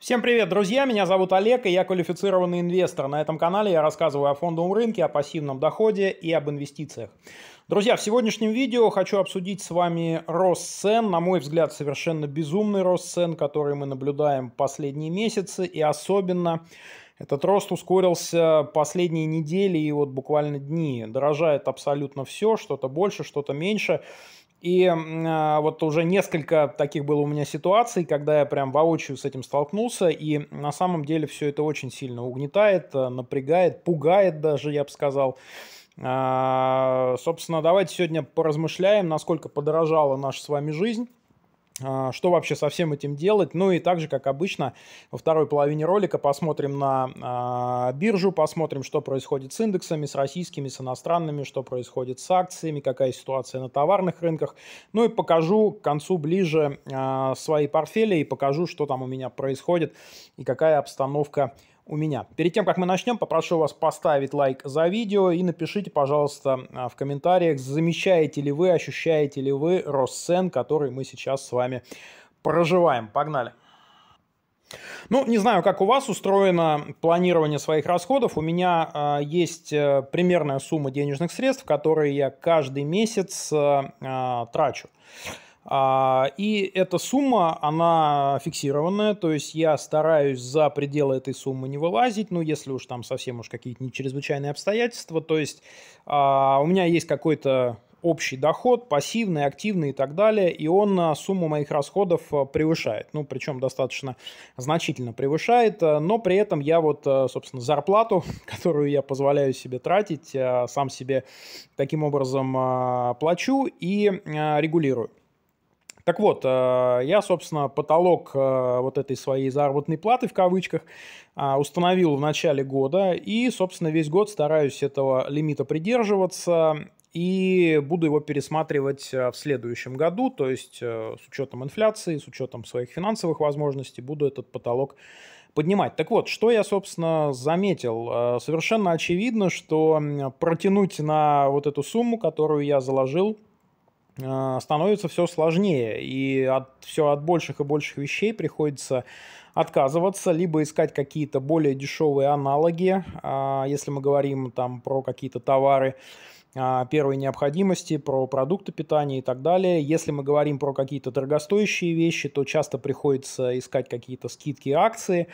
Всем привет, друзья! Меня зовут Олег, и я квалифицированный инвестор. На этом канале я рассказываю о фондовом рынке, о пассивном доходе и об инвестициях. Друзья, в сегодняшнем видео хочу обсудить с вами рост цен. На мой взгляд, совершенно безумный рост цен, который мы наблюдаем последние месяцы, и особенно этот рост ускорился последние недели и вот буквально дни. Дорожает абсолютно все, что-то больше, что-то меньше. И э, вот уже несколько таких было у меня ситуаций, когда я прям воочию с этим столкнулся, и на самом деле все это очень сильно угнетает, э, напрягает, пугает даже, я бы сказал. Э, собственно, давайте сегодня поразмышляем, насколько подорожала наша с вами жизнь а, что вообще со всем этим делать. Ну и также, как обычно, во второй половине ролика посмотрим на а, биржу, посмотрим, что происходит с индексами, с российскими, с иностранными, что происходит с акциями, какая ситуация на товарных рынках. Ну и покажу к концу ближе а, свои портфели и покажу, что там у меня происходит и какая обстановка у меня. Перед тем, как мы начнем, попрошу вас поставить лайк за видео и напишите, пожалуйста, а, в комментариях, замечаете ли вы, ощущаете ли вы рост цен, который мы сейчас с вами проживаем. Погнали! Ну, не знаю, как у вас устроено планирование своих расходов. У меня э, есть э, примерная сумма денежных средств, которые я каждый месяц э, э, трачу. А, и эта сумма, она фиксированная, то есть я стараюсь за пределы этой суммы не вылазить, ну, если уж там совсем уж какие-то нечрезвычайные обстоятельства, то есть а, у меня есть какой-то общий доход, пассивный, активный и так далее, и он а, сумму моих расходов превышает. Ну, причем достаточно значительно превышает, но при этом я вот, собственно, зарплату, которую я позволяю себе тратить, сам себе таким образом плачу и регулирую. Так вот, э, я, собственно, потолок э, вот этой своей заработной платы, в кавычках, а, установил в начале года, и, собственно, весь год стараюсь этого лимита придерживаться, и буду его пересматривать э, в следующем году, то есть с учетом инфляции, с учетом своих финансовых возможностей буду этот потолок поднимать. Так вот, что я, собственно, заметил? Совершенно очевидно, что протянуть на вот эту сумму, которую я заложил – а, становится все сложнее, и от, все от больших и больших вещей приходится отказываться, либо искать какие-то более дешевые аналоги, а, если мы говорим там про какие-то товары, а, первой необходимости, про продукты питания и так далее. Если мы говорим про какие-то дорогостоящие вещи, то часто приходится искать какие-то скидки акции,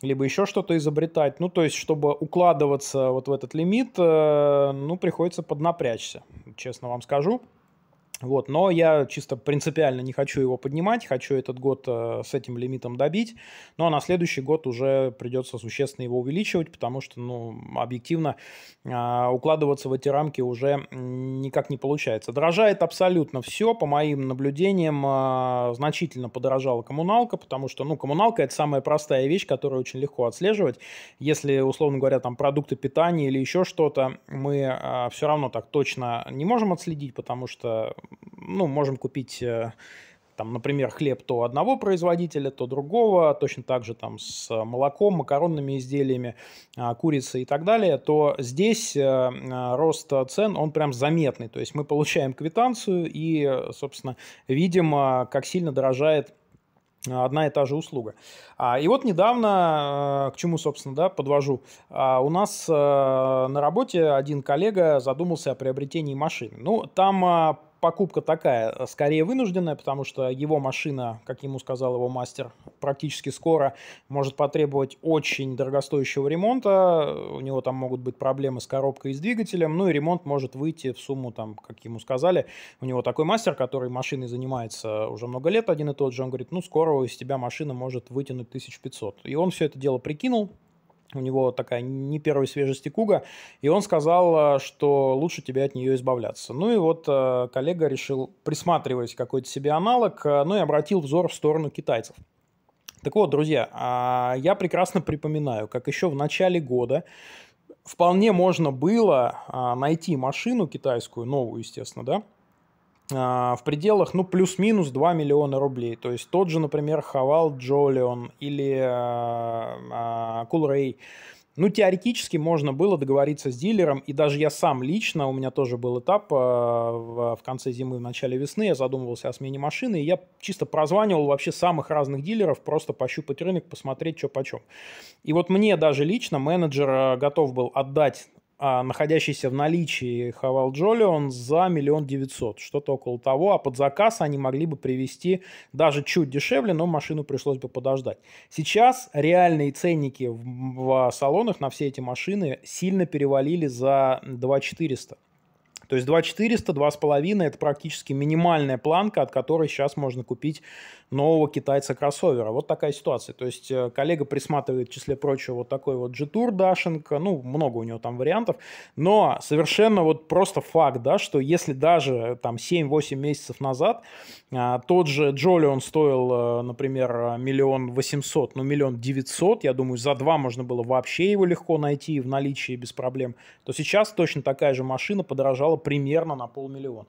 либо еще что-то изобретать. Ну, то есть, чтобы укладываться вот в этот лимит, э, ну, приходится поднапрячься, честно вам скажу. Вот, но я чисто принципиально не хочу его поднимать, хочу этот год э, с этим лимитом добить, но ну, а на следующий год уже придется существенно его увеличивать, потому что, ну, объективно э, укладываться в эти рамки уже никак не получается. Дорожает абсолютно все, по моим наблюдениям, э, значительно подорожала коммуналка, потому что, ну, коммуналка это самая простая вещь, которую очень легко отслеживать. Если, условно говоря, там продукты питания или еще что-то, мы а, все равно так точно не можем отследить, потому что ну, можем купить э, там, например, хлеб то одного производителя, то другого, точно так же там с молоком, макаронными изделиями, э, курицей и так далее, то здесь э, рост цен, он прям заметный. То есть мы получаем квитанцию и, собственно, видим, как сильно дорожает одна и та же услуга. А, и вот недавно, к чему, собственно, да, подвожу, а, у нас на работе один коллега задумался о приобретении машины. Ну, там покупка такая, э, скорее вынужденная, потому что его машина, как ему сказал его мастер, практически скоро может потребовать очень дорогостоящего ремонта. У него там могут быть проблемы с коробкой и с двигателем. Ну и ремонт может выйти в сумму, там, как ему сказали. У него такой мастер, который машиной занимается уже много лет, один и тот же. Он говорит, ну скоро из тебя машина может вытянуть 1500. И он все это дело прикинул, у него такая не первой свежести куга, и он сказал, э, что лучше тебе от нее избавляться. Ну и вот э, коллега решил присматривать какой-то себе аналог, э, ну и обратил взор в сторону китайцев. Так вот, друзья, а, я прекрасно припоминаю, как еще в начале года вполне можно было а, найти машину китайскую, новую, естественно, да, а, в пределах, ну, плюс-минус 2 миллиона рублей. То есть тот же, например, Хавал Джолион или а, а, Кулрей. Ну, теоретически можно было договориться с дилером, и даже я сам лично, у меня тоже был этап в конце зимы, в начале весны, я задумывался о смене машины, и я чисто прозванивал вообще самых разных дилеров, просто пощупать рынок, посмотреть, что почем. И вот мне даже лично менеджер э, готов был отдать а находящийся в наличии Хавал Джолион за миллион девятьсот, что-то около того, а под заказ они могли бы привезти даже чуть дешевле, но машину пришлось бы подождать. Сейчас реальные ценники в, в салонах на все эти машины сильно перевалили за 2 400. То есть 2400, 2,5 это практически минимальная планка, от которой сейчас можно купить нового китайца-кроссовера. Вот такая ситуация. То есть э, коллега присматривает, в числе прочего, вот такой вот G-Tour Dashing, ну, много у него там вариантов, но совершенно вот просто факт, да, что если даже э, там 7-8 месяцев назад а, тот же Джоли, он стоил, э, например, миллион 800, ну, миллион 900, я думаю, за два можно было вообще его легко найти в наличии без проблем, то сейчас точно такая же машина подорожала примерно на полмиллиона.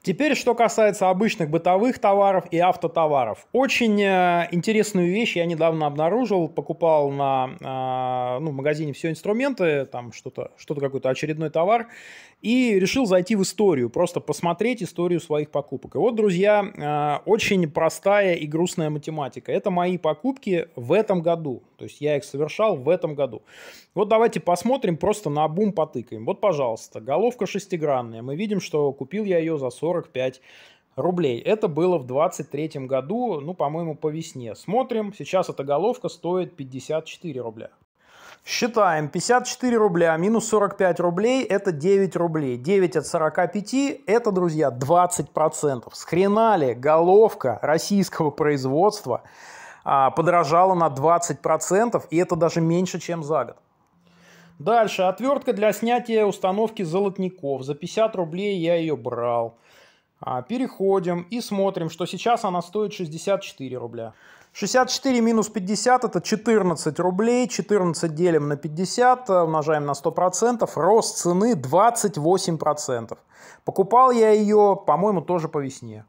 Теперь, что касается обычных бытовых товаров и автотоваров. Очень э, интересную вещь я недавно обнаружил, покупал на э, ну, в магазине все инструменты, там что-то, что-то какой-то очередной товар, и решил зайти в историю, просто посмотреть историю своих покупок. И вот, друзья, э, очень простая и грустная математика. Это мои покупки в этом году, то есть я их совершал в этом году. Вот давайте посмотрим, просто на бум потыкаем. Вот, пожалуйста, головка шестигранная. Мы видим, что купил я ее за 45 рублей. Это было в 23 году, ну, по-моему, по весне. Смотрим, сейчас эта головка стоит 54 рубля. Считаем, 54 рубля минус 45 рублей – это 9 рублей. 9 от 45 – это, друзья, 20%. Схренали, головка российского производства а, подорожала на 20%, и это даже меньше, чем за год. Дальше. Отвертка для снятия установки золотников. За 50 рублей я ее брал. А, переходим и смотрим, что сейчас она стоит 64 рубля. 64 минус 50 это 14 рублей, 14 делим на 50, э, умножаем на 100%, рост цены 28%. Покупал я ее, по-моему, тоже по весне.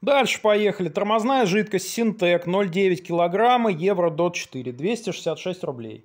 Дальше поехали. Тормозная жидкость Синтек 0,9 килограмма, евро до 4, 266 рублей.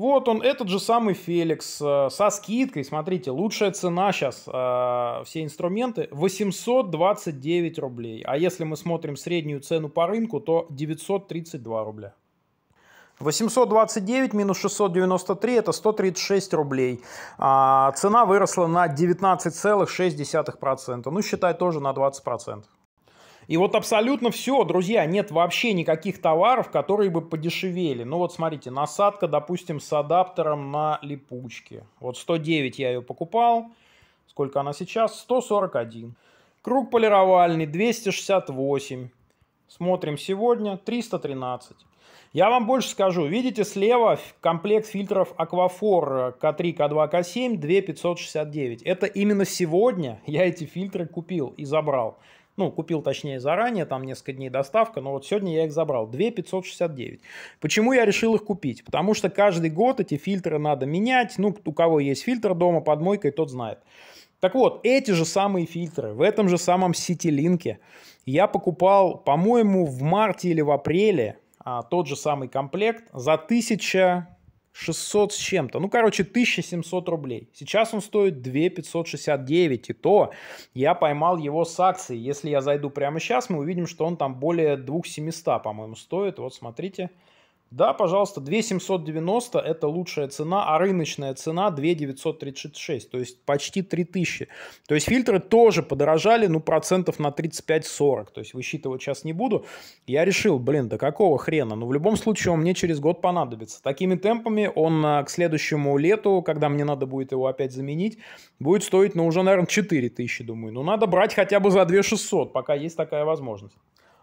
Вот он, этот же самый Феликс э, со скидкой, смотрите, лучшая цена сейчас, э, все инструменты, 829 рублей. А если мы смотрим среднюю цену по рынку, то 932 рубля. 829 минус 693 – это 136 рублей. А, цена выросла на 19,6%. Ну, считай, тоже на 20%. И вот абсолютно все, друзья, нет вообще никаких товаров, которые бы подешевели. Ну вот смотрите, насадка, допустим, с адаптером на липучке. Вот 109 я ее покупал. Сколько она сейчас? 141. Круг полировальный 268. Смотрим сегодня 313. Я вам больше скажу. Видите, слева комплект фильтров Aquafor k 3 k 2 k 7 2569. Это именно сегодня я эти фильтры купил и забрал. Ну, купил, точнее, заранее, там несколько дней доставка, но вот сегодня я их забрал. 2 569. Почему я решил их купить? Потому что каждый год эти фильтры надо менять. Ну, у кого есть фильтр дома под мойкой, тот знает. Так вот, эти же самые фильтры в этом же самом Ситилинке я покупал, по-моему, в марте или в апреле а, тот же самый комплект за 1000 600 с чем-то. Ну, короче, 1700 рублей. Сейчас он стоит 2569. И то я поймал его с акции. Если я зайду прямо сейчас, мы увидим, что он там более 2700, по-моему, стоит. Вот, смотрите. Смотрите. Да, пожалуйста, 2790 это лучшая цена, а рыночная цена 2936, то есть почти 3000. То есть фильтры тоже подорожали, ну, процентов на 35-40. То есть высчитывать сейчас не буду. Я решил, блин, да какого хрена? Ну, в любом случае, он мне через год понадобится. Такими темпами он а, к следующему лету, когда мне надо будет его опять заменить, будет стоить, ну, уже, наверное, 4000, думаю. Ну, надо брать хотя бы за 2600, пока есть такая возможность.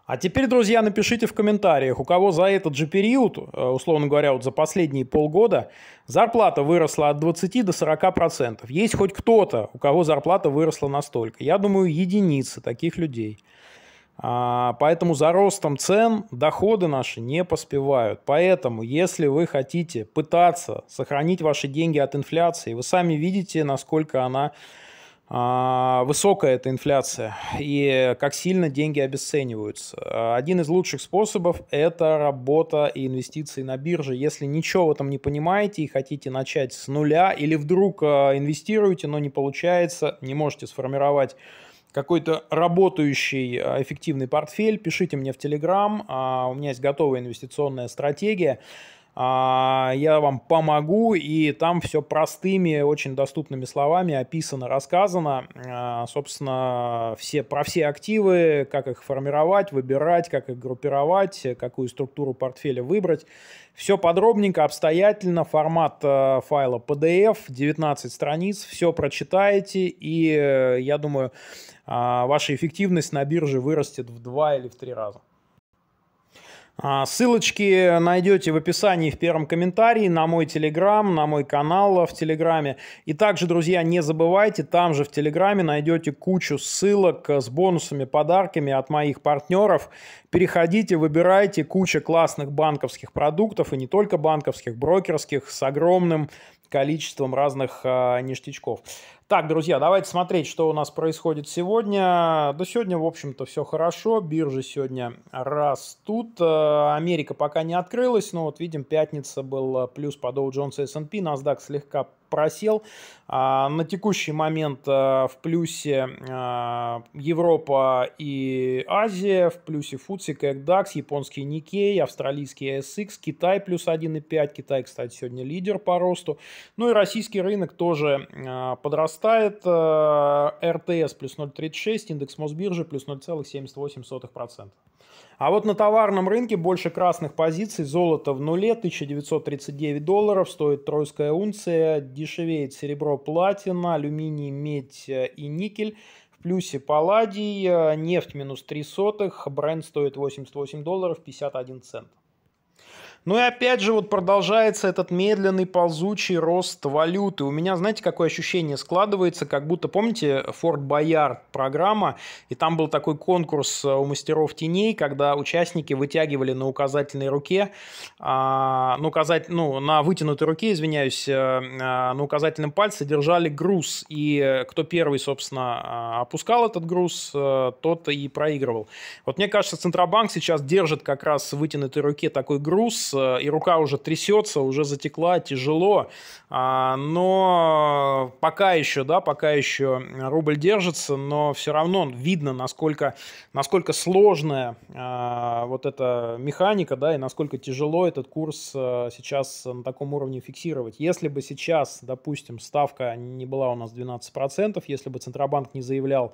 А теперь, друзья, напишите в комментариях, у кого за этот же период, э, условно говоря, вот за последние полгода, зарплата выросла от 20 до 40%. Есть хоть кто-то, у кого зарплата выросла настолько? Я думаю, единицы таких людей. А, поэтому за ростом цен доходы наши не поспевают. Поэтому, если вы хотите пытаться сохранить ваши деньги от инфляции, вы сами видите, насколько она а, высокая эта инфляция и как сильно деньги обесцениваются. Один из лучших способов – это работа и инвестиции на бирже. Если ничего в этом не понимаете и хотите начать с нуля или вдруг а, инвестируете, но не получается, не можете сформировать какой-то работающий а, эффективный портфель, пишите мне в Телеграм, у меня есть готовая инвестиционная стратегия – а, я вам помогу, и там все простыми, очень доступными словами описано, рассказано, а, собственно, все, про все активы, как их формировать, выбирать, как их группировать, какую структуру портфеля выбрать. Все подробненько, обстоятельно, формат э, файла PDF, 19 страниц, все прочитаете, и, э, я думаю, а, ваша эффективность на бирже вырастет в два или в три раза. А, ссылочки найдете в описании в первом комментарии на мой телеграм, на мой канал в телеграме. И также, друзья, не забывайте, там же в телеграме найдете кучу ссылок с бонусами, подарками от моих партнеров. Переходите, выбирайте куча классных банковских продуктов, и не только банковских, брокерских, с огромным количеством разных э, ништячков. Так, друзья, давайте смотреть, что у нас происходит сегодня. Да сегодня, в общем-то, все хорошо. Биржи сегодня растут. А, Америка пока не открылась, но вот видим, пятница был а, плюс по Dow Jones и S&P. NASDAQ слегка просел. А, на текущий момент э, в плюсе э, Европа и Азия, в плюсе Фуцик, DAX, японский Никей, австралийский SX, Китай плюс 1,5. Китай, кстати, сегодня лидер по росту. Ну и российский рынок тоже э, подрастает. РТС плюс 0,36, индекс Мосбиржи плюс 0,78%. А вот на товарном рынке больше красных позиций. Золото в нуле, 1939 долларов стоит тройская унция. Дешевеет серебро, платина, алюминий, медь э, и никель. В плюсе палладий, э, нефть минус 3 сотых, бренд стоит 88 долларов 51 цент. Ну и опять же вот продолжается этот медленный ползучий рост валюты. У меня, знаете, какое ощущение складывается, как будто, помните, Форт Боярд программа, и там был такой конкурс э, у мастеров теней, когда участники вытягивали на указательной руке, а, на, указать, ну, на вытянутой руке, извиняюсь, а, на указательном пальце держали груз, и кто первый, собственно, а, опускал этот груз, тот и проигрывал. Вот мне кажется, Центробанк сейчас держит как раз в вытянутой руке такой груз, Э, и рука уже трясется, уже затекла, тяжело. А, но пока еще, да, пока еще рубль держится, но все равно видно, насколько, насколько сложная а, вот эта механика, да, и насколько тяжело этот курс э, сейчас на таком уровне фиксировать. Если бы сейчас, допустим, ставка не была у нас 12%, если бы Центробанк не заявлял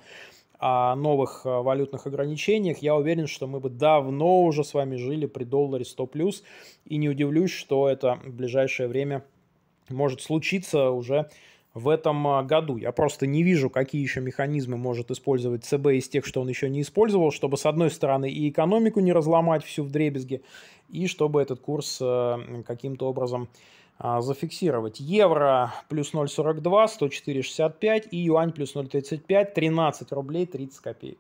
о новых э, валютных ограничениях, я уверен, что мы бы давно уже с вами жили при долларе 100+, плюс, и не удивлюсь, что это в ближайшее время может случиться уже в этом э, году. Я просто не вижу, какие еще механизмы может использовать ЦБ из тех, что он еще не использовал, чтобы, с одной стороны, и экономику не разломать всю в дребезги, и чтобы этот курс э, каким-то образом а, зафиксировать. Евро плюс 0,42, 104,65 и юань плюс 0,35, 13 рублей 30 копеек.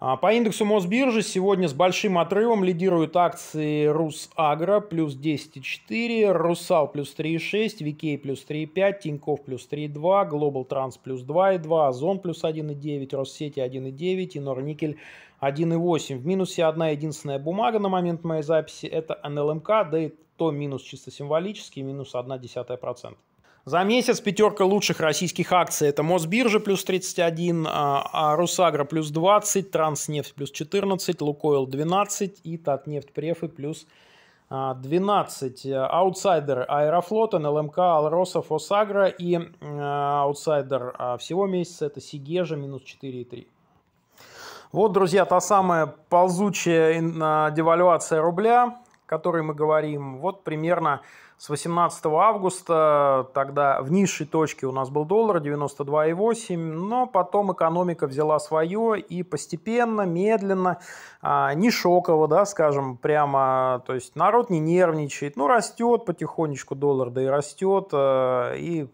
А, по индексу Мосбиржи сегодня с большим отрывом лидируют акции Русагро плюс 10,4, Русал плюс 3,6, Викей плюс 3,5, Тиньков плюс 3,2, Глобал Транс плюс 2,2, Озон плюс 1,9, Россети 1,9 и Норникель 1,8. В минусе одна единственная бумага на момент моей записи – это НЛМК, да и то минус чисто символический, минус 0,1%. За месяц пятерка лучших российских акций – это Мосбиржа плюс 31, а, а Русагра плюс 20, Транснефть плюс 14, Лукойл 12 и Татнефть Префы плюс 12. А, Аутсайдеры Аэрофлот, НЛМК, Алроса, Фосагра и аутсайдер всего месяца – это Сигежа минус 4,3. Вот, друзья, та самая ползучая девальвация рубля, которой мы говорим, вот примерно с 18 августа, тогда в низшей точке у нас был доллар 92,8, но потом экономика взяла свое и постепенно, медленно, а, не шоково, да, скажем, прямо, то есть народ не нервничает, ну, растет потихонечку доллар, да и растет, э, и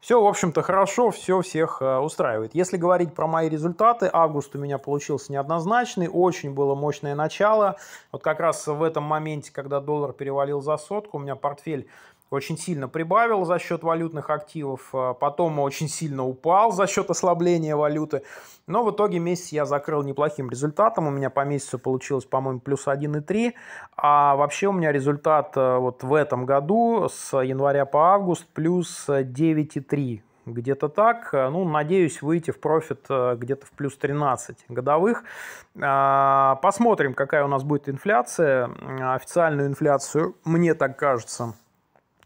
все, в общем-то, хорошо, все всех э, устраивает. Если говорить про мои результаты, август у меня получился неоднозначный, очень было мощное начало. Вот как раз в этом моменте, когда доллар перевалил за сотку, у меня портфель очень сильно прибавил за счет валютных активов, а потом очень сильно упал за счет ослабления валюты. Но в итоге месяц я закрыл неплохим результатом. У меня по месяцу получилось, по-моему, плюс 1,3. А вообще у меня результат э, вот в этом году с января по август плюс 9,3 где-то так. Э, ну, надеюсь, выйти в профит э, где-то в плюс 13 годовых. А, посмотрим, какая у нас будет инфляция. Официальную инфляцию, мне так кажется,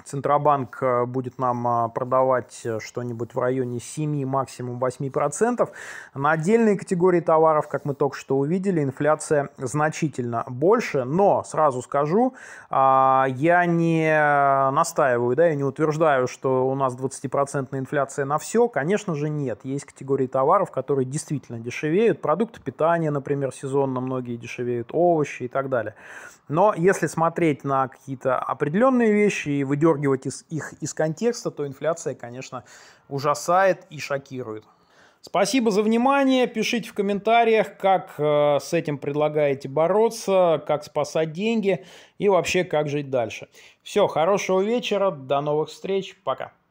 Центробанк э, будет нам а, продавать э, что-нибудь в районе 7, максимум 8%. На отдельные категории товаров, как мы только что увидели, инфляция значительно больше. Но, сразу скажу, а, я не настаиваю, да, я не утверждаю, что у нас 20% инфляция на все. Конечно же, нет. Есть категории товаров, которые действительно дешевеют. Продукты питания, например, сезонно многие дешевеют, овощи и так далее. Но если смотреть на какие-то определенные вещи и выдергивать выдергивать из, их из контекста, то инфляция, конечно, ужасает и шокирует. Спасибо за внимание. Пишите в комментариях, как э, с этим предлагаете бороться, как спасать деньги и вообще как жить дальше. Все, хорошего вечера, до новых встреч, пока.